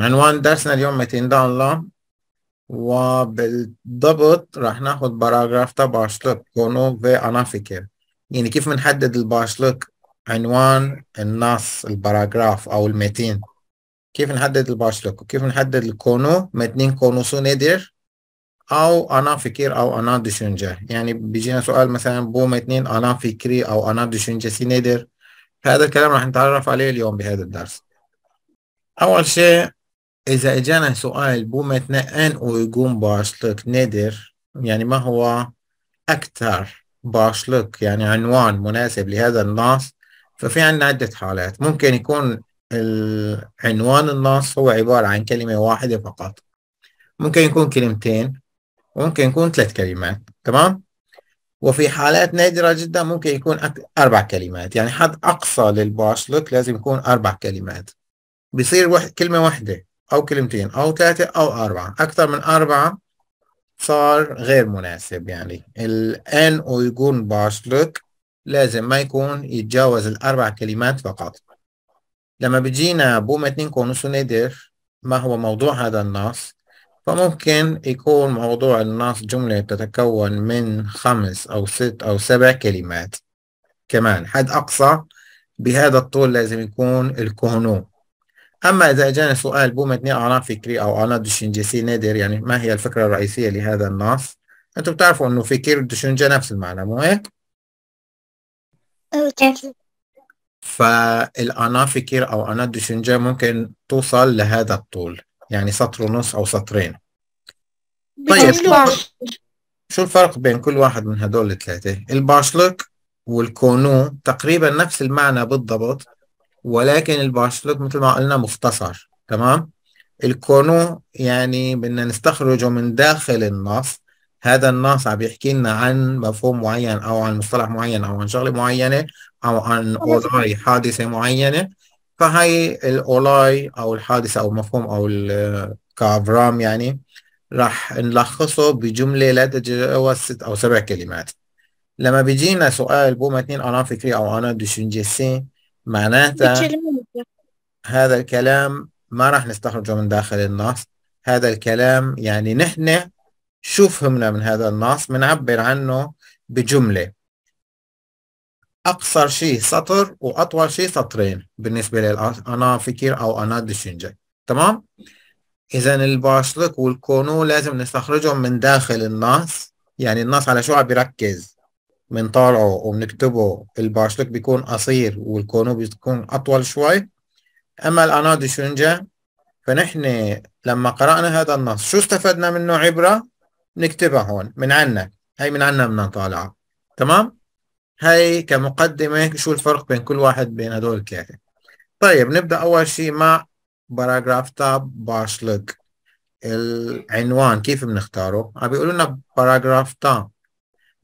عنوان درسنا اليوم متين ده لام وبالضبط راح ناخذ باراجراف تبع باشلوك كونو في انا فكر يعني كيف بنحدد الباشلوك عنوان النص الباراجراف او المتين كيف نحدد الباشلوك وكيف نحدد الكونو متنين سو نادر او انا فكر او انا ديشنجا يعني بيجينا سؤال مثلا بو متنين انا فكري او انا سي نادر هذا الكلام راح نتعرف عليه اليوم بهذا الدرس اول شيء إذا إجانا سؤال بومتنا أن ويقوم bağışlık نادر يعني ما هو أكثر باشلك يعني عنوان مناسب لهذا النص ففي عندنا عدة حالات ممكن يكون عنوان النص هو عبارة عن كلمة واحدة فقط ممكن يكون كلمتين وممكن يكون ثلاث كلمات تمام وفي حالات نادرة جدا ممكن يكون أربع كلمات يعني حد أقصى للباشلك لازم يكون أربع كلمات بيصير كلمة واحدة أو كلمتين أو ثلاثة أو أربعة أكثر من أربعة صار غير مناسب يعني الآن ويكون باشلك لازم ما يكون يتجاوز الأربع كلمات فقط لما بيجينا بومتنين كونوسو نادر ما هو موضوع هذا النص فممكن يكون موضوع النص جملة تتكون من خمس أو ست أو سبع كلمات كمان حد أقصى بهذا الطول لازم يكون الكونو أما إذا أجاني سؤال بومتني انا فكري أو انا دشنجسي نادر يعني ما هي الفكرة الرئيسية لهذا النص أنتم بتعرفوا أنه فكر دشنجا نفس المعنى مو هيك؟ إيه. فالأنا فكر أو أنا دشنجا ممكن توصل لهذا الطول يعني سطر ونص أو سطرين طيب شو الفرق بين كل واحد من هدول الثلاثة؟ الباشلك والكونو تقريبا نفس المعنى بالضبط ولكن البارسلوت مثل ما قلنا مختصر تمام الكونو يعني بدنا نستخرجه من داخل النص هذا النص عم يحكي لنا عن مفهوم معين او عن مصطلح معين او عن شغله معينه او عن اولاي حادثه معينه فهي الاولاي او الحادثه او المفهوم او كافرام يعني راح نلخصه بجمله لا تتجاوز ست او سبع كلمات لما بيجينا سؤال بوما اثنين انا فكري او انا دشنجسي معناته هذا الكلام ما راح نستخرجه من داخل النص هذا الكلام يعني نحن شو فهمنا من هذا النص بنعبر عنه بجملة أقصر شيء سطر وأطول شيء سطرين بالنسبة للأنا فكر أو أنا دشنجة تمام؟ إذا الباشلك والكونو لازم نستخرجهم من داخل النص يعني النص على شو عم بيركز بنطالعه وبنكتبه البارشلوك بيكون قصير والكونو بيكون أطول شوي أما الاناضي شنجا فنحن لما قرأنا هذا النص شو استفدنا منه عبرة نكتبها هون من عنا هي من عنا بدنا نطالعها تمام هي كمقدمة شو الفرق بين كل واحد بين هدول الثلاثة طيب نبدأ أول شيء مع باراجراف تاب باشلك العنوان كيف بنختاره؟ عم بيقولوا لنا باراجراف تاب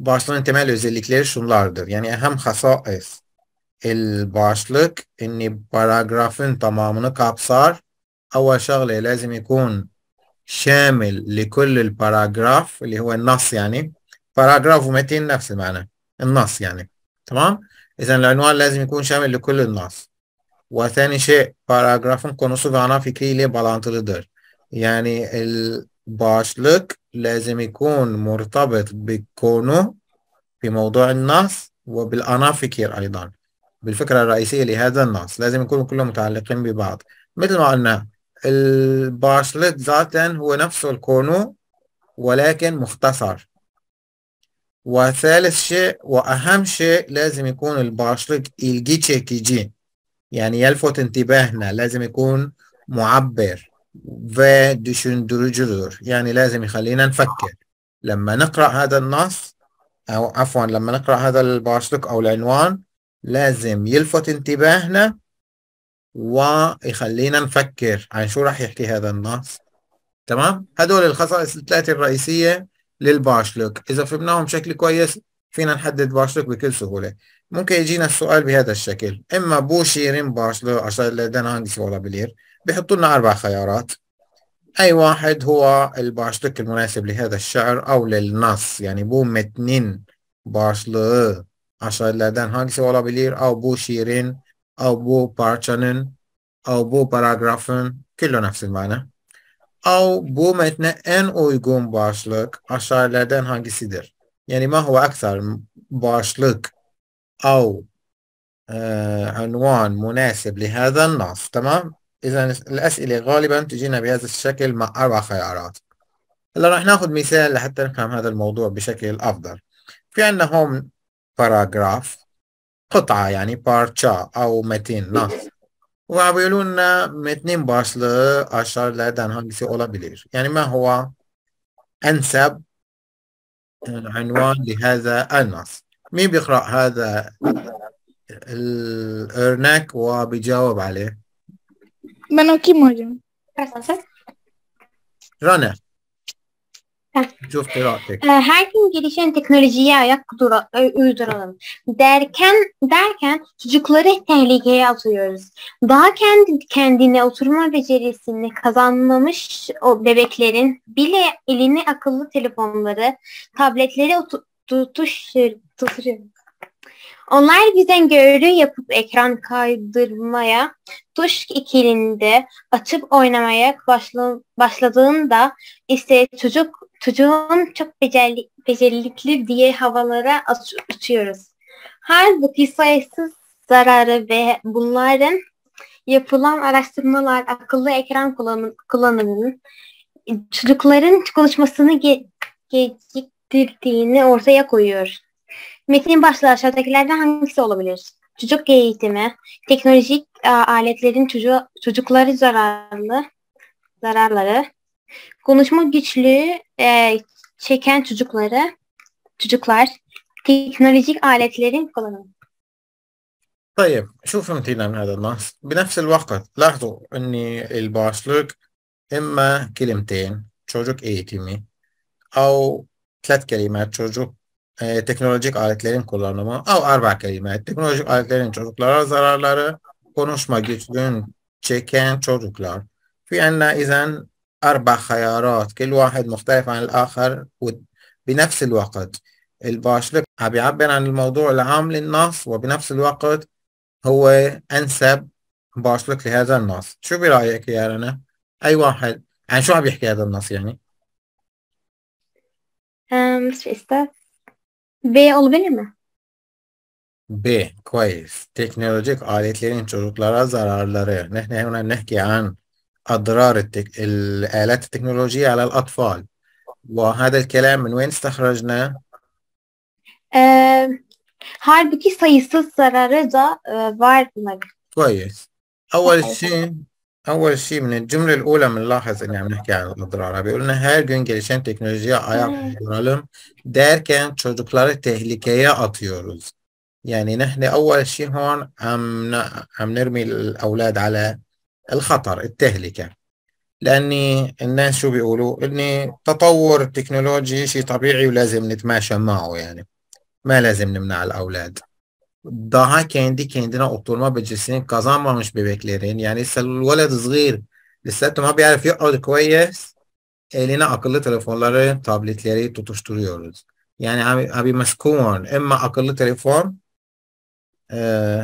Bağışların temel özellikleri şunlardır. Yani hem hasais الباشلك اني باراجرافين تمامنا كابسار اول شغلة لازم يكون شامل لكل الباراجراف اللي هو النص يعني باراجراف ومتين نفس المعنى النص يعني تمام اذا العنوان لازم يكون شامل لكل النص وثاني شيء باراجرافın konusu ve ana fikriyle bağlantılıdır. Yani el, باشلك لازم يكون مرتبط بكونه في موضوع النص فكر أيضا بالفكرة الرئيسية لهذا النص لازم يكونوا كلهم متعلقين ببعض مثل ما قلنا الباشلت ذاتا هو نفسه الكونو ولكن مختصر وثالث شيء وأهم شيء لازم يكون الباشلت كيجي يعني يلفت انتباهنا لازم يكون معبر ve düşündürücüdür. Yani lazım يخلينا نفكر لما نقرأ هذا النص أو عفوا لما نقرأ هذا البارسلوك أو العنوان لازم يلفت انتباهنا ويخلينا نفكر عن شو راح يحكي هذا النص تمام هدول الخصائص الثلاثة الرئيسية للبارشلوك إذا فهمناهم بشكل كويس فينا نحدد بارشلوك بكل سهولة ممكن يجينا السؤال بهذا الشكل إما بو شيرين بارشلوك عشان لدينا هانجس ولا بلير بيحطوا لنا اربع خيارات اي واحد هو البارشلوك المناسب لهذا الشعر او للنص يعني بو متنين بارشلو عشان لدان هانكسي ولا بلير او بو شيرين او بو بارشانن او بو باراغرافن كله نفس المعنى او بو متن ان او يقوم باشلوك عشان لدان هانكسي در يعني ما هو اكثر بارشلوك او آه، عنوان مناسب لهذا النص تمام إذا الأسئلة غالبا تجينا بهذا الشكل مع أربع خيارات هلا رح ناخذ مثال لحتى نفهم هذا الموضوع بشكل أفضل في عندنا هون باراجراف قطعة يعني بارتشا أو متين نص وعم بيقولوا لنا متنين باشلة أشار لدن أولا olabilir يعني ما هو أنسب عنوان لهذا النص مين بيقرأ هذا الإرناك وبيجاوب عليه Ben okuyayım hocam. Nasıl? Runner. Cufte ee, Herkes gelişen teknolojiye ayak dura, uyduralım. Derken derken çocukları tehlikeye atıyoruz. Daha kendi kendine oturma becerisini kazanmamış o bebeklerin bile elini akıllı telefonları, tabletleri tutuş tutuşuyor. Onlar bize göğrü yapıp ekran kaydırmaya, tuş ikilinde açıp oynamaya başladığında işte çocuk çocuğun çok becerli, becerilikli diye havalara aç, uçuyoruz. Halbuki sayısız zararı ve bunların yapılan araştırmalar akıllı ekran kullanım, kullanımının çocukların konuşmasını ge geciktirdiğini ortaya koyuyor. Metnin başlığı aşağıdakilerden hangisi olabilir? Çocuk eğitimi, teknolojik e, aletlerin çocuğu, çocukları zararlı, zararları, konuşma güçlüğü e, çeken çocukları, çocuklar, teknolojik aletlerin kullanımı. طيب شو فهمتينا من هذا النص؟ بنفس الوقت لاحظوا اني الباشلوك اما كلمتين تشوجوك ايتيمي او ثلاث كلمات تشوجوك e, teknolojik aletlerin kullanımı. Av arba kelime. Teknolojik aletlerin çocuklara zararları, konuşma güçlüğün çeken çocuklar. في عنا إذا أربع خيارات كل واحد مختلف عن الآخر وبنفس الوقت الباشلب عم بيعبر عن الموضوع العام للنص وبنفس الوقت هو أنسب باشلك لهذا النص شو برأيك يا رنا؟ أي واحد عن شو عم يحكي هذا النص يعني؟ بس أستاذ B olabilir mi? B. Quays. Teknolojik aletlerin çocuklara zararları. نحن هنا نحكي عن أضرار التك... الآلات التكنولوجية على الأطفال وهذا الكلام من وين استخرجناه؟ Ee, halbuki sayısız zararı da e, var demek. كويس أول شيء اول شيء من الجمله الاولى بنلاحظ اني عم نحكي عن الاضرار بيقولنا her gün gelişen teknolojiye ayak uyduralım derken çocukları tehlikeye atıyoruz يعني نحن اول شيء هون عم عم نرمي الاولاد على الخطر التهلكه لاني الناس شو بيقولوا اني تطور التكنولوجي شيء طبيعي ولازم نتماشى معه يعني ما لازم نمنع الاولاد daha kendi kendine oturma becerisini kazanmamış يعني yani الولد صغير لساته ما بيعرف يقعد كويس eline akıllı telefonları, tabletleri tutuşturuyoruz. يعني abi مسكون اما اقل تليفون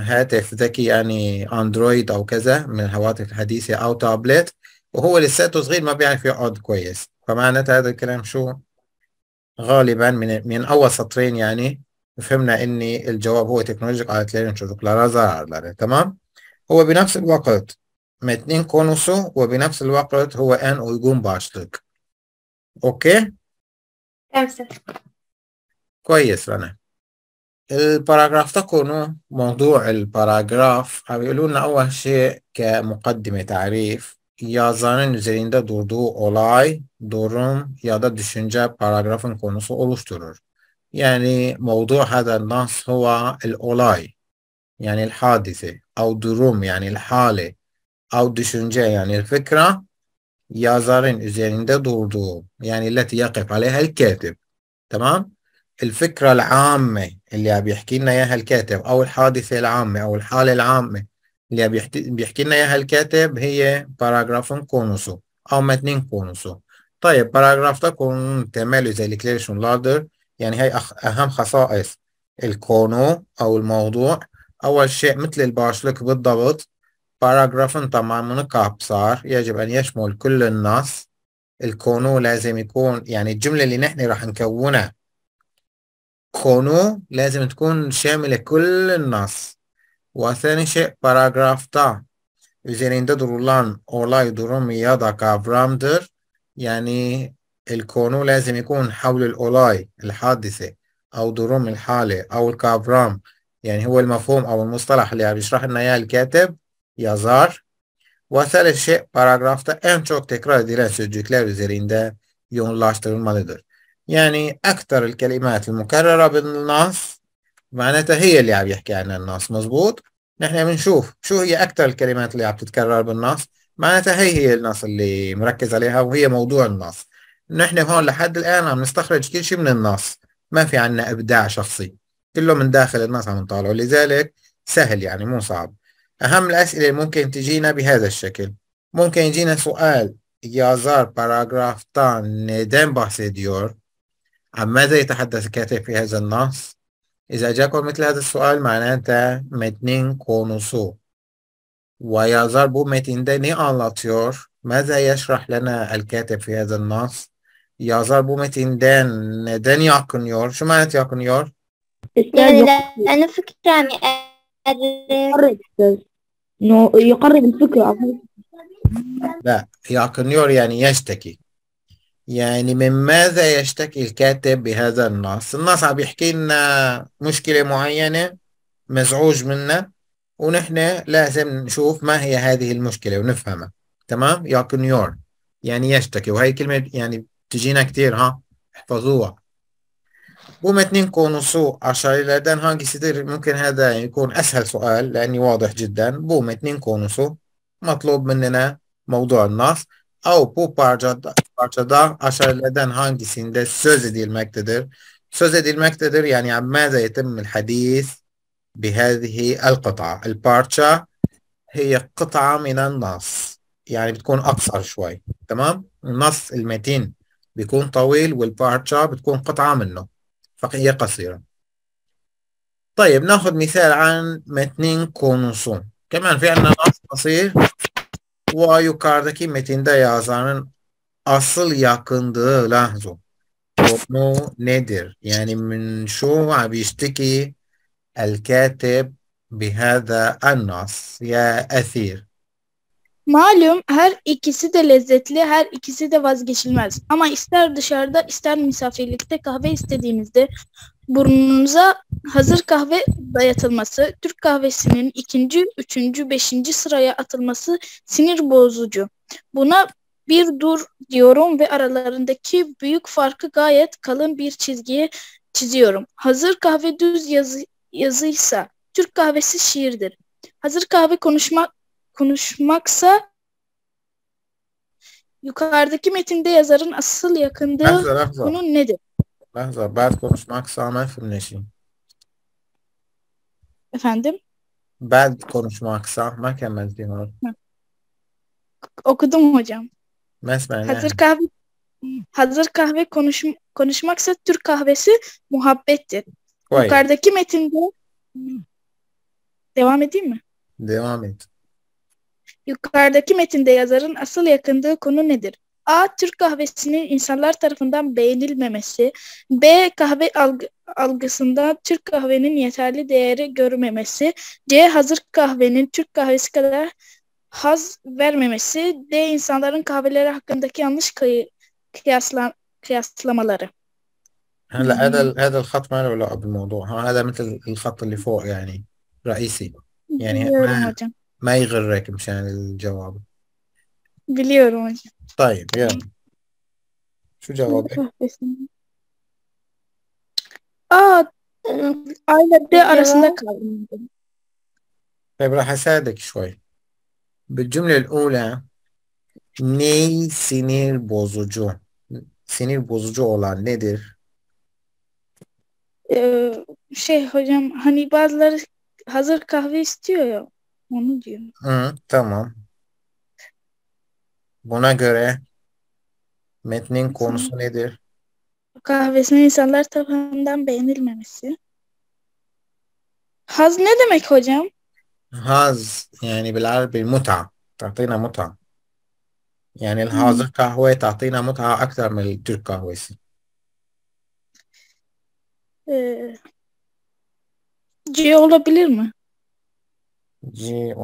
هاتف ذكي يعني اندرويد او كذا من الهواتف الحديثه او تابلت وهو لساته صغير ما بيعرف يقعد كويس فمعناته هذا الكلام شو غالبا من من اول سطرين يعني فهمنا ان الجواب هو تكنولوجيك على تلين شوجوك لا تمام هو بنفس الوقت متنين كونوسو وبنفس الوقت هو ان ويقوم باشتك اوكي كويس رنا الباراجراف تكون موضوع الباراجراف لنا اول شيء كمقدمة تعريف yazarın üzerinde durduğu olay, durum ya da düşünce paragrafın konusu oluşturur. يعني موضوع هذا النص هو الأولاي يعني الحادثة أو دروم يعني الحالة أو دشنجة يعني الفكرة yazarın üzerinde durduğu يعني التي يقف عليها الكاتب تمام الفكرة العامة اللي بيحكي لنا إياها الكاتب أو الحادثة العامة أو الحالة العامة اللي بيحكي, لنا إياها الكاتب هي باراجراف كونوسو أو متنين كونوسو طيب باراجراف ده konunun temel özellikleri şunlardır يعني أخ... أهم خصائص الكونو أو الموضوع أول شيء مثل الباشلك بالضبط باراجرافن tamamını صار يجب أن يشمل كل النص الكونو لازم يكون يعني الجملة اللي نحن راح نكونها كونو لازم تكون شاملة كل النص وثاني شيء تا üzerinde durulan olay durum ya da kavramdır. Yani الكونو لازم يكون حول الأولاي الحادثة أو دروم الحالة أو الكابرام يعني هو المفهوم أو المصطلح اللي عم يشرح لنا إياه الكاتب yazar. Vasalif şey paragrafta en çok tekrar edilen يون لاشتر المالدر يعني أكثر الكلمات المكررة بالنص معناتها هي اللي عم يحكي عنها النص مزبوط نحن بنشوف شو هي أكثر الكلمات اللي عم تتكرر بالنص معناتها هي هي النص اللي مركز عليها وهي موضوع النص نحن هون لحد الان عم نستخرج كل شيء من النص ما في عنا ابداع شخصي كله من داخل النص عم نطالعه لذلك سهل يعني مو صعب اهم الاسئله اللي ممكن تجينا بهذا الشكل ممكن يجينا سؤال yazar تان نيدن باسيديور عن ماذا يتحدث الكاتب في هذا النص إذا جاكم مثل هذا السؤال معناته متنين كونوسو ويازار بو متين ne anlatıyor ماذا يشرح لنا الكاتب في هذا النص yazar bu metinden neden yakınıyor? Şu manet yakınıyor. Yani لأن يقرب الفكرة لا يقنيور يعني يشتكي يعني من ماذا يشتكي الكاتب بهذا النص النص عم بيحكي لنا مشكلة معينة مزعوج منها ونحن لازم نشوف ما هي هذه المشكلة ونفهمها تمام يقنيور يعني يشتكي وهي كلمة يعني تجينا كتير ها احفظوها قومت اتنين كونوسو عشر إلى دان هاجي ممكن هذا يكون أسهل سؤال لأني واضح جدا بوم اتنين كونوسو مطلوب مننا موضوع النص أو بو دان parçada, parçada سوزي دي المكتدر سوزي دي المكتدر يعني عن ماذا يتم الحديث بهذه القطعة البارتشا هي قطعة من النص يعني بتكون أقصر شوي تمام؟ النص المتين بيكون طويل والبارتشا بتكون قطعة منه فهي قصيرة طيب ناخذ مثال عن متنين كونوسون كمان في عندنا نص قصير ويوكاردكي متين ده يازانن أصل يقندي لحظة كونو نادر يعني من شو عم بيشتكي الكاتب بهذا النص يا أثير Malum her ikisi de lezzetli, her ikisi de vazgeçilmez. Ama ister dışarıda ister misafirlikte kahve istediğimizde burnumuza hazır kahve dayatılması, Türk kahvesinin ikinci, üçüncü, beşinci sıraya atılması sinir bozucu. Buna bir dur diyorum ve aralarındaki büyük farkı gayet kalın bir çizgiye çiziyorum. Hazır kahve düz yazı, yazıysa Türk kahvesi şiirdir. Hazır kahve konuşmak konuşmaksa yukarıdaki metinde yazarın asıl yakındığı لحظة konu nedir? لحظة Ben konuşmaksa amel cümlesi. Efendim? Ben konuşmaksa ما كمل دينار. Okudum hocam. Mesmen. Hazır kahve hazır kahve konuş, konuşmaksa Türk kahvesi muhabbettir. Vay. Yukarıdaki metinde devam edeyim mi? Devam et. Yukarıdaki metinde yazarın asıl yakındığı konu nedir? A. Türk kahvesinin insanlar tarafından beğenilmemesi. B. Kahve alg algısında Türk kahvenin yeterli değeri görmemesi. C. Hazır kahvenin Türk kahvesi kadar haz vermemesi. D. insanların kahveleri hakkındaki yanlış kıy kıyasla kıyaslamaları. هلا هذا هذا الخط ما له علاقه بالموضوع هذا مثل الخط اللي فوق يعني رئيسي يعني ما ما يغرك مشان الجواب بليورو هجم. طيب يلا شو جوابك؟ Aa, aile arasında kaldım. طيب راح أساعدك شوي بالجملة الأولى ney sinir bozucu? Sinir bozucu olan nedir? Ee, şey hocam hani bazıları hazır kahve istiyor ya. Onu diyorum. Hı, tamam. Buna göre metnin konusu nedir? Kahvesini insanlar tarafından beğenilmemesi. Haz ne demek hocam? Haz yani bilal bil muta. Tahtina muta. Yani hazır kahve tahtina muta aktar mil Türk kahvesi. Ee, C olabilir mi? جي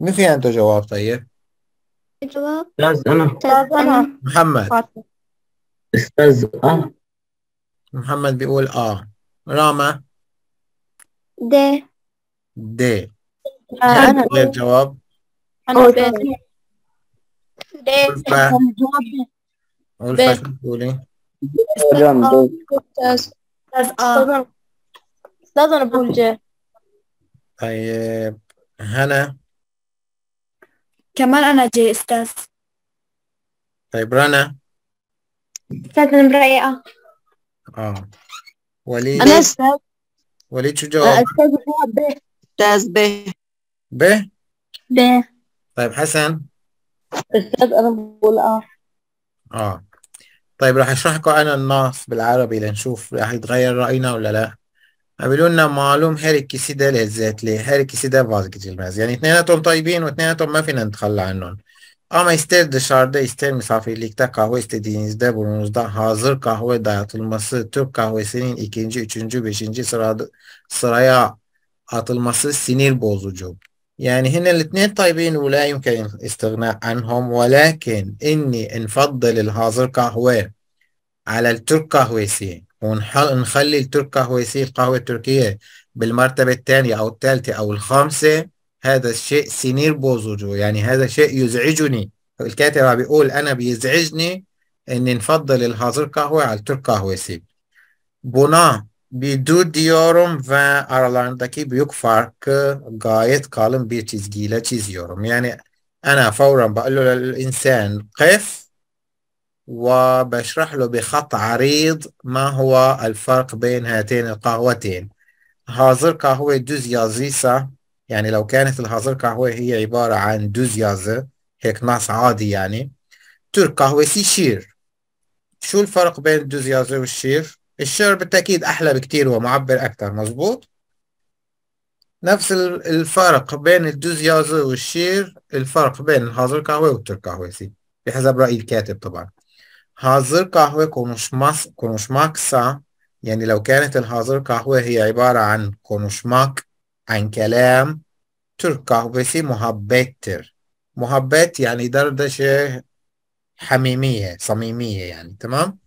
مين في عنده جواب طيب؟ أستاذ أنا أنا محمد أستاذ أه محمد بيقول آه راما د د آه، أنا غير جواب أنا انا انا انا انا انا انا انا أنا انا ج طيب هنا كمان أنا جاي أستاذ طيب رنا أستاذ مريئة اه وليد أنا أستاذ وليد شو جواب؟ أستاذ جواب ب أستاذ ب ب ب طيب حسن أستاذ أنا بقول آه آه طيب راح أشرح لكم أنا النص بالعربي لنشوف راح يتغير رأينا ولا لا Babilon'la malum her ikisi de lezzetli, her ikisi de vazgeçilmez. Yani itnenatom tayyibin ve itnenatom mafinen intikalla annon. Ama ister dışarıda ister misafirlikte kahve istediğinizde burnunuzda hazır kahve dayatılması, Türk kahvesinin ikinci, üçüncü, beşinci sırada, sıraya atılması sinir bozucu. يعني هنا الاثنين طيبين ولا يمكن الاستغناء عنهم ولكن إني أنفضل الهازر قهوة على الترك قهوة سين ونخلي الترك قهوة يصير القهوة التركية بالمرتبة الثانية أو الثالثة أو الخامسة هذا الشيء سنير بوزوجو يعني هذا شيء يزعجني الكاتب عم بيقول أنا بيزعجني إني نفضل الهازر قهوة على الترك قهوة قهوسي بنا بدو ديورم ve aralarındaki büyük قايت gayet بيتشيز جيلا تشيز يورم يعني أنا فورا بقول له للإنسان قف وبشرح له بخط عريض ما هو الفرق بين هاتين القهوتين هازر قهوة دوزيازيسا يعني لو كانت الهازر قهوة هي عبارة عن دوزيازة هيك نص عادي يعني ترك قهوة سي شير شو الفرق بين الدوزيازة والشير الشير بالتأكيد أحلى بكتير ومعبر أكثر مزبوط نفس الفرق بين الدوزيازة والشير الفرق بين الهازر قهوة والترك قهوة سي بحسب رأي الكاتب طبعا حاضر قهوة konuşmaz سا يعني لو كانت الحاضر قهوة هي عبارة عن كونوشماك عن كلام قهوة سي محبتر محبت يعني دردشة حميمية صميمية يعني تمام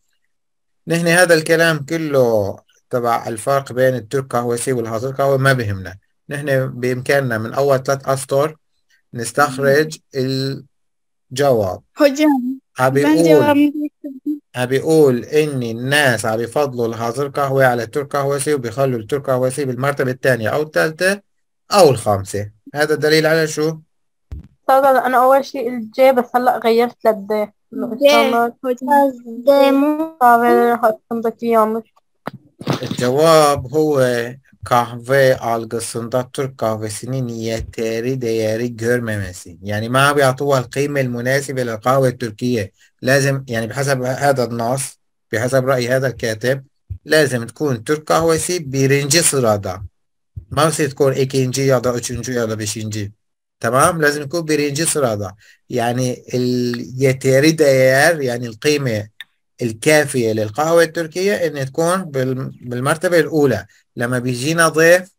نحن هذا الكلام كله تبع الفرق بين الترك سي والحاضر قهوة ما بهمنا نحن بإمكاننا من أول ثلاث أسطر نستخرج الجواب عم بيقول ان الناس عم بفضلوا الحاضر قهوة على الترك قهوسي وبيخلوا الترك قهوسي بالمرتبة الثانية او الثالثة او الخامسة هذا دليل على شو؟ طبعا انا اول شيء الجي بس هلا غيرت للدي الجواب هو kahve algısında Türk kahvesinin yeteri değeri görmemesi. Yani ما بيعطوها القيمة المناسبة للقهوة التركية. لازم يعني بحسب هذا النص بحسب رأي هذا الكاتب لازم تكون Türk kahvesi birinci sırada. ما بصير تكون ikinci ya da üçüncü ya da beşinci. تمام لازم يكون birinci sırada. يعني يتري değer يعني القيمة الكافية للقهوة التركية ان تكون بالمرتبة الاولى. لما بيجينا ضيف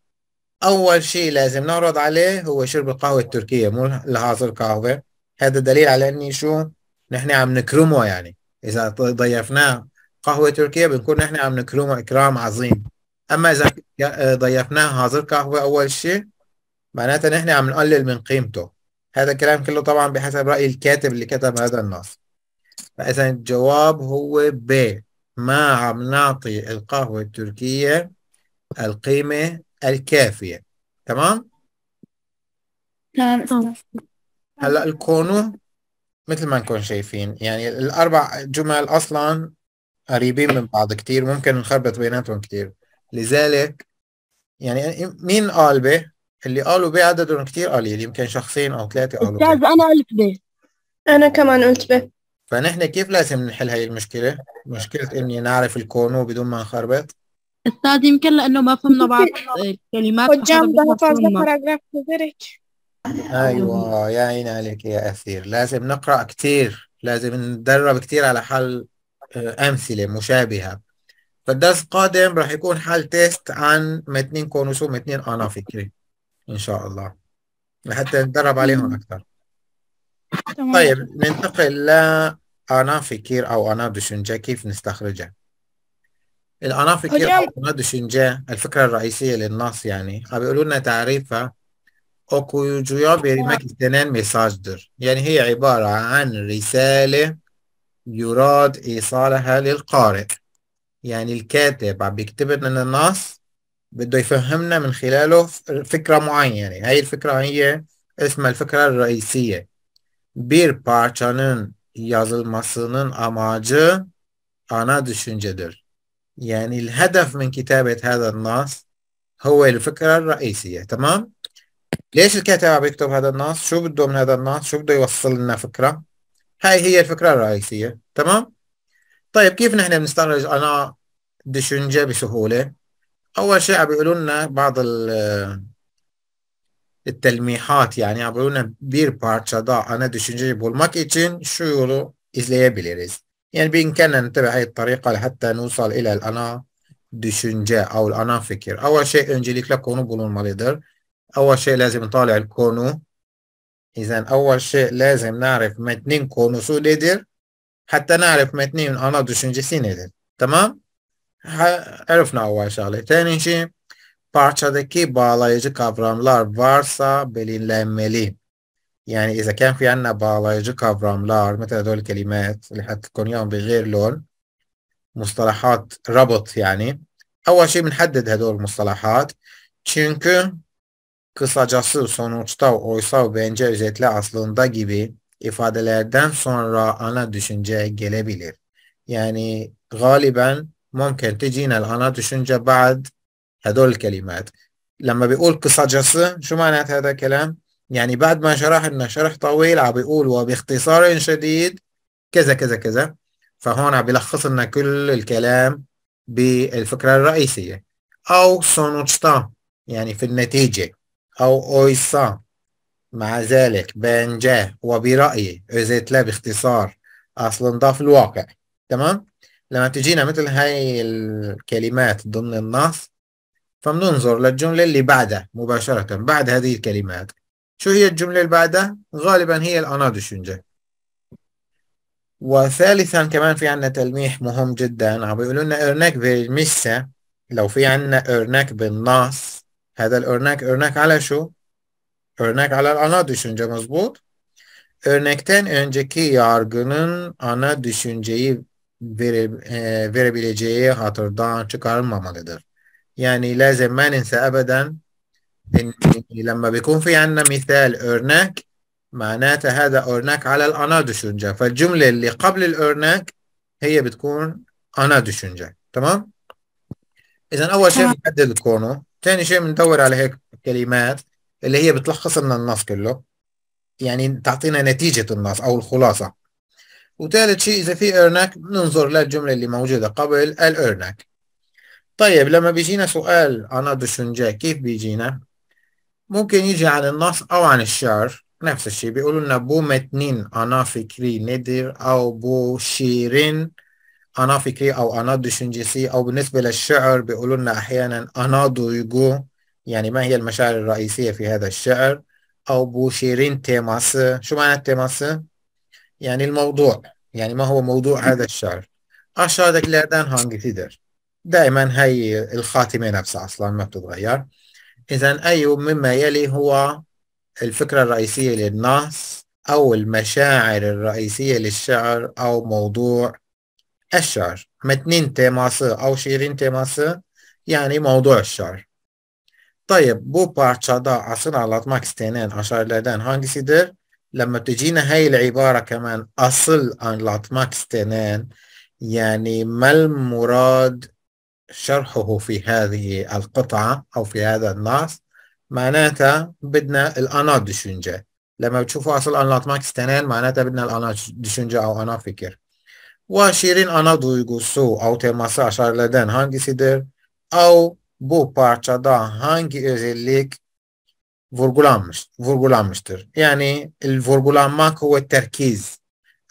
اول شيء لازم نعرض عليه هو شرب القهوه التركيه مو الهازر قهوه هذا دليل على اني شو نحن عم نكرمه يعني اذا ضيفناه قهوه تركيه بنكون نحن عم نكرمه اكرام عظيم اما اذا ضيفناه هازر قهوه اول شيء معناتها نحن عم نقلل من قيمته هذا الكلام كله طبعا بحسب راي الكاتب اللي كتب هذا النص فاذا الجواب هو ب ما عم نعطي القهوه التركيه القيمة الكافية تمام؟ تمام هلا الكونو مثل ما نكون شايفين يعني الأربع جمل أصلا قريبين من بعض كتير ممكن نخربط بيناتهم كتير لذلك يعني مين قال به؟ اللي قالوا به عددهم كتير قليل يمكن شخصين أو ثلاثة قالوا به أنا قلت به أنا كمان قلت به فنحن كيف لازم نحل هاي المشكلة؟ مشكلة إني نعرف الكونو بدون ما نخربط استاذ يمكن لانه ما فهمنا بعض الكلمات والجنب باراجراف غيرك ايوه يا عيني عليك يا اثير لازم نقرا كثير لازم نتدرب كثير على حل آه، امثله مشابهه فالدرس القادم راح يكون حل تيست عن متنين كونوس ومتنين انا فكري ان شاء الله لحتى نتدرب عليهم اكثر طيب ننتقل ل انا فكير او انا دشنجه كيف نستخرجها الأنافق هنا شينجان الفكرة الرئيسية للنص يعني بيقولوا لنا تعريفها أوكوجويا بريماك ميساج در يعني هي عبارة عن رسالة يراد إيصالها للقارئ يعني الكاتب عم بيكتب لنا النص بده يفهمنا من خلاله فكرة معينة يعني هاي الفكرة هي اسمها الفكرة الرئيسية بير bir يازل ماسنن اماجي انا düşüncedir. يعني الهدف من كتابة هذا النص هو الفكرة الرئيسية تمام ليش الكاتب عم يكتب هذا النص شو بده من هذا النص شو بده يوصل لنا فكرة هاي هي الفكرة الرئيسية تمام طيب كيف نحن بنستخرج أنا دشنجة بسهولة أول شيء عم بيقولوا لنا بعض التلميحات يعني عم بيقولوا لنا بير بارتشا دا أنا دشنجة بول شو يقولوا شو يولو إزليابيليريز يعني بإمكاننا نتبع هاي الطريقة لحتى نوصل إلى الأنا ديشنجا أو الأنا فكر أول شيء أنجليك لكونو بولون ماليدر أول شيء لازم نطالع الكونو إذا أول شيء لازم نعرف متنين كونو سو ليدر حتى نعرف متنين أنا ديشنجسي سينيدر تمام عرفنا أول شغلة ثاني شيء parçadaki bağlayıcı kavramlar varsa belirlenmeli. يعني إذا كان في عنا بيولوجيك كافراملار مثل هدول الكلمات اللي حتكون يوم بغير لون مصطلحات ربط يعني أول شيء بنحدد هدول المصطلحات çünkü kısacası sonuçta oysa bence özetle aslında gibi ifadelerden sonra ana düşünce gelebilir. Yani غالبا ممكن تجينا الأنا düşünce بعد هدول الكلمات لما بيقول قصة kısacası شو معنى هذا الكلام؟ يعني بعد ما شرح لنا شرح طويل عم بيقول وباختصار شديد كذا كذا كذا فهون عم بيلخص لنا كل الكلام بالفكرة الرئيسية أو سونوتشتا يعني في النتيجة أو أويسا مع ذلك بانجاه وبرأيي اذيت لا باختصار أصلا ضاف الواقع تمام لما تجينا مثل هاي الكلمات ضمن النص فبننظر للجملة اللي بعدها مباشرة بعد هذه الكلمات شو هي الجملة اللي بعدها غالبا هي الأنا düşünce وثالثا كمان في عندنا تلميح مهم جدا عم بيقولوا لنا ارناك verilmişse لو في عندنا ارناك بالنص هذا الارناك ارناك على شو؟ ارناك على الأنا düşünce مزبوط؟ örnekten önceki yargının ana düşünceyi vere, e, verebileceği hatırdan çıkarılmamalıdır. Yani لازم ما ننسى أبدا ان لما بيكون في عندنا مثال أرناك معناته هذا أرناك على الانادوشونجا فالجمله اللي قبل الأرناك هي بتكون انادوشونجا تمام اذا اول شيء بنحدد الكونو ثاني شيء بندور على هيك كلمات اللي هي بتلخص لنا النص كله يعني تعطينا نتيجه النص او الخلاصه وثالث شيء اذا في أرناك بننظر للجمله اللي موجوده قبل الأرناك طيب لما بيجينا سؤال انادوشونجا كيف بيجينا ممكن يجي عن النص أو عن الشعر نفس الشيء بيقولوا لنا بومتنين أنا فكري ندر أو بو شيرين أنا فكري أو أنا دشنجسي أو بالنسبة للشعر بيقولوا لنا أحيانا أنا دويغو يعني ما هي المشاعر الرئيسية في هذا الشعر أو بو شيرين تيماس شو معنى تيماس؟ يعني الموضوع يعني ما هو موضوع هذا الشعر اشادك لاردان aşağıdakilerden تيدر دائما هي الخاتمة نفسها أصلا ما بتتغير إذا أي مما يلي هو الفكرة الرئيسية للنص أو المشاعر الرئيسية للشعر أو موضوع الشعر متنين teması أو شيرين teması يعني موضوع الشعر طيب bu parçada asıl أشار لدان هانجي سيدر لما تجينا هاي العبارة كمان أصل anlatmak istenen يعني ما المراد شرحه في هذه القطعة أو في هذا النص معناتها بدنا الأناد دشنجة لما بتشوفوا أصل أناد ماكس تنين معناتها بدنا الأناد دشنجة أو أنا فكر وشيرين أناد ويقصو أو تماسا أشار لدن هانجي سيدر أو بو بارتشا دا هانجي أزليك فورغولامش فورغولامشتر يعني الفورغولام ماك هو التركيز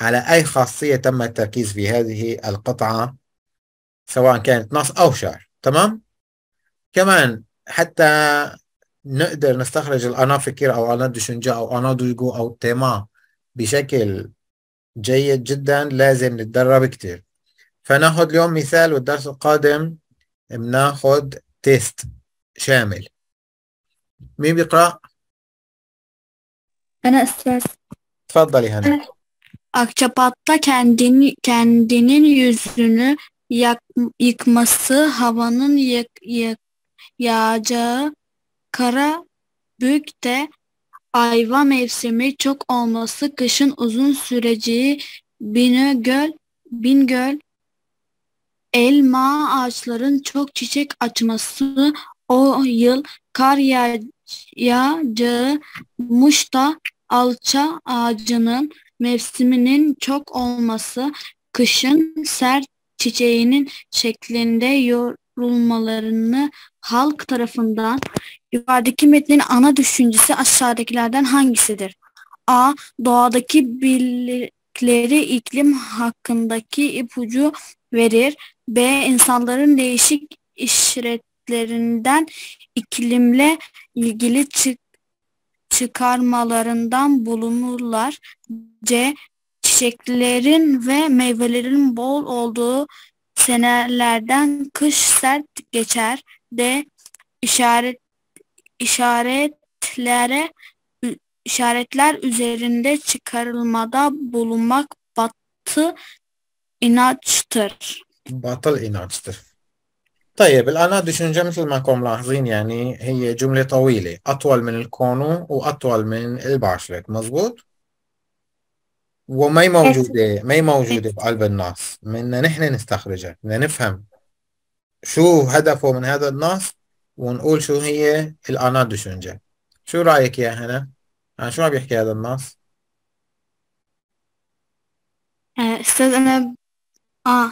على أي خاصية تم التركيز في هذه القطعة سواء كانت نص أو شعر تمام كمان حتى نقدر نستخرج الأنافكر أو أناد شنجا أو دويغو أو تيما بشكل جيد جدا لازم نتدرب كتير فناخد اليوم مثال والدرس القادم بناخد تيست شامل مين بيقرأ؟ أنا أستاذ تفضلي هنا Akçapat'ta kendini kendinin yüzünü yak, yıkması, havanın yak, yak, yağacağı kara bükte ayva mevsimi çok olması, kışın uzun süreceği Binögöl, Bingöl elma ağaçların çok çiçek açması, o yıl kar yağacağı Muş'ta alça ağacının mevsiminin çok olması, kışın sert çiçeğinin şeklinde yorulmalarını halk tarafından yukarıdaki metnin ana düşüncesi aşağıdakilerden hangisidir? A. Doğadaki birlikleri iklim hakkındaki ipucu verir. B. insanların değişik işretlerinden iklimle ilgili çık çıkarmalarından bulunurlar. C çiçeklerin ve meyvelerin bol olduğu senelerden kış sert geçer de işaret işaretlere işaretler üzerinde çıkarılmada bulunmak batı inançtır. باطل إناجتر طيب الآن هذه شنو مثل ما كم ملاحظين يعني هي جملة طويلة أطول من الكونو وأطول من الباشلت مزبوط وما هي موجودة ما هي موجودة بقلب النص بدنا نحن نستخرجها بدنا نفهم شو هدفه من هذا النص ونقول شو هي الأنا شو رأيك يا هنا؟ عن شو عم يحكي هذا النص؟ آه، أستاذ أنا آه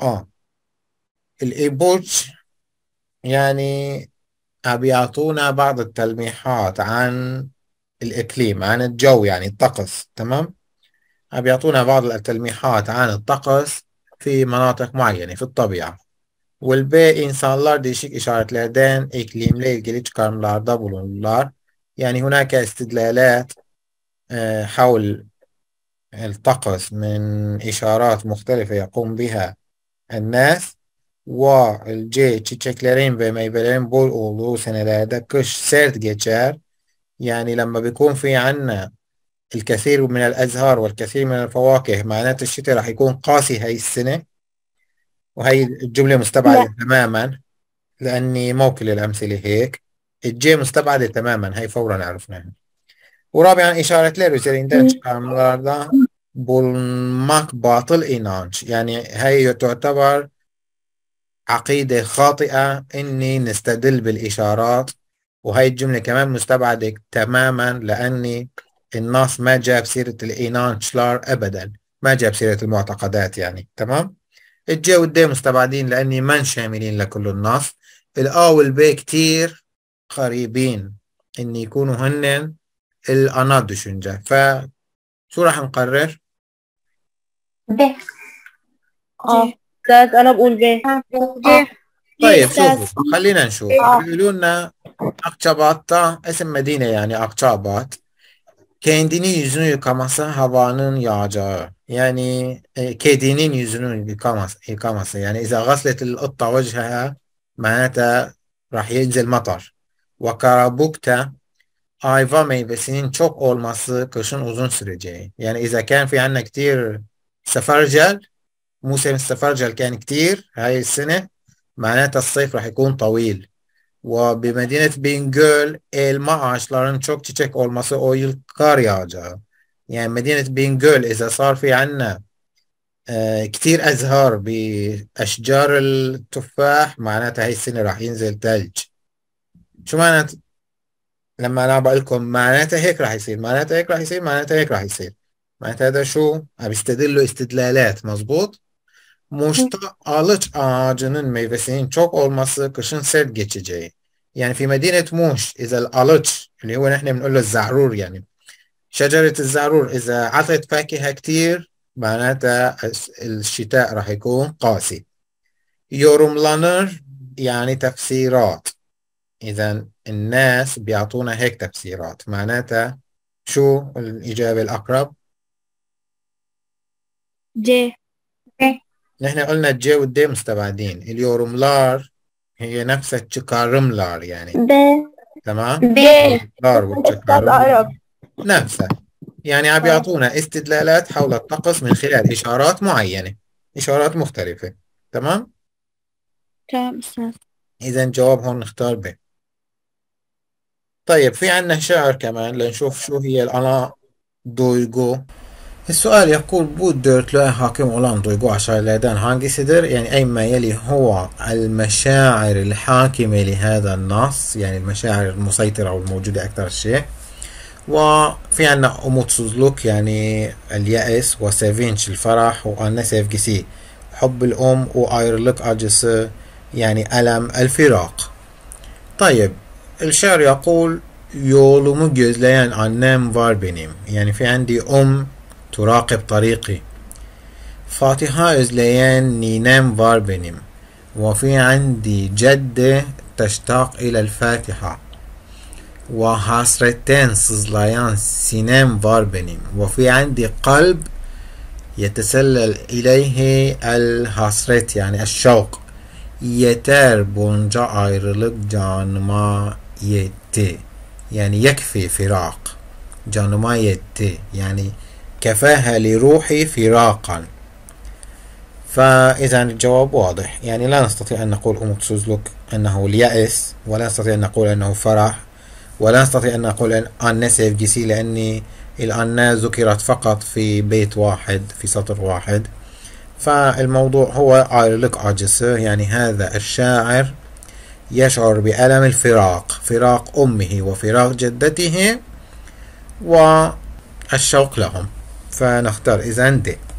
آه الإيبوج يعني عم بيعطونا بعض التلميحات عن الإقليم عن الجو يعني الطقس تمام بيعطونا بعض التلميحات عن الطقس في مناطق معينة في الطبيعة والB اكليم ليل جليتش كارم لار çıkarımlarda لار يعني هناك استدلالات آه، حول الطقس من إشارات مختلفة يقوم بها الناس والC çiçeklerin ve بول أولو سنة لدى كش سيرت جيتشار يعني لما بيكون في عنا الكثير من الازهار والكثير من الفواكه معناته الشتاء راح يكون قاسي هاي السنه وهي الجمله مستبعده لا. تماما لاني مو كل الامثله هيك الجي مستبعده تماما هي فورا عرفناها ورابعا اشاره لروزاليندنش املاردا بولماك باطل إنانش يعني هي تعتبر عقيده خاطئه اني نستدل بالاشارات وهي الجمله كمان مستبعده تماما لاني النص ما جاب سيره شلار ابدا ما جاب سيره المعتقدات يعني تمام الجي والدي مستبعدين لاني من شاملين لكل النص الا والبي كتير قريبين ان يكونوا هن الانا düşünce فشو راح نقرر؟ ب اه انا بقول ب طيب شوفوا خلينا نشوف يقولوا لنا Akçabat'ta esin Medine yani Akçabat kendini yüzünü yıkaması havanın yağacağı yani e, kedinin yüzünü yıkaması, yıkaması yani izâ gasletil otta vejheha manata rah yenzel matar ve karabukta ayva meyvesinin çok olması kışın uzun süreceği yani izâ kân fi anne ktir sefercel Musa sefercel kân ktir hayır sene معناتها الصيف راح يكون طويل وبمدينة بينجول المعاش لارنشوك تشيك والماسو أويل كارياجا يعني مدينة بينجول إذا صار في عنا آه، كتير أزهار بأشجار التفاح معناتها هاي السنة راح ينزل ثلج شو معناتها لما أنا بقول لكم معناتها هيك راح يصير معناتها هيك راح يصير معناتها هيك راح يصير معناتها هذا شو عم يستدلوا استدلالات مزبوط Muş'ta alıç ağacının meyvesinin çok olması kışın sert geçeceği. يعني في مدينة موش إذا الألتش اللي هو نحن بنقول له الزعرور يعني شجرة الزعرور إذا عطت فاكهة كتير معناتها الشتاء راح يكون قاسي يورملانر يعني تفسيرات إذا الناس بيعطونا هيك تفسيرات معناتها شو الإجابة الأقرب؟ ج نحن قلنا الجي والدي مستبعدين اليورملار هي نفس التشكارملار يعني ب تمام ب لار والتشكارملار نفسها يعني عم بيعطونا استدلالات حول الطقس من خلال اشارات معينه اشارات مختلفه تمام تمام اذا جواب هون نختار ب طيب في عندنا شعر كمان لنشوف شو هي الانا دويغو السؤال يقول بودرت لو أن حاكم أولاندو عشر لدان هانجي سدر يعني أي ما يلي هو المشاعر الحاكمة لهذا النص يعني المشاعر المسيطرة أو الموجودة أكثر شيء وفي عنا أموت سوزلوك يعني اليأس وسافينش الفرح وأنا سيف جسي حب الأم وآيرلوك أجس يعني ألم الفراق طيب الشعر يقول يولو مجز ليان أنام فار بنيم يعني في عندي أم تراقب طريقي فاتحة إزليان نينام بار بنيم وفي عندي جدة تشتاق إلى الفاتحة وحسرتين سزليان سينام بار بنيم وفي عندي قلب يتسلل إليه الحسرت يعني الشوق يتر بونجا ايرلك جان ما يتي يعني يكفي فراق جان ما يتي يعني كفاها لروحي فراقا فإذا الجواب واضح يعني لا نستطيع أن نقول أمك سوزلوك أنه اليأس ولا نستطيع أن نقول أنه فرح ولا نستطيع أن نقول أن أنسف جيسي لأني الأنا ذكرت فقط في بيت واحد في سطر واحد فالموضوع هو عارلك أجسر يعني هذا الشاعر يشعر بألم الفراق فراق أمه وفراق جدته والشوق لهم فنختار إذا دي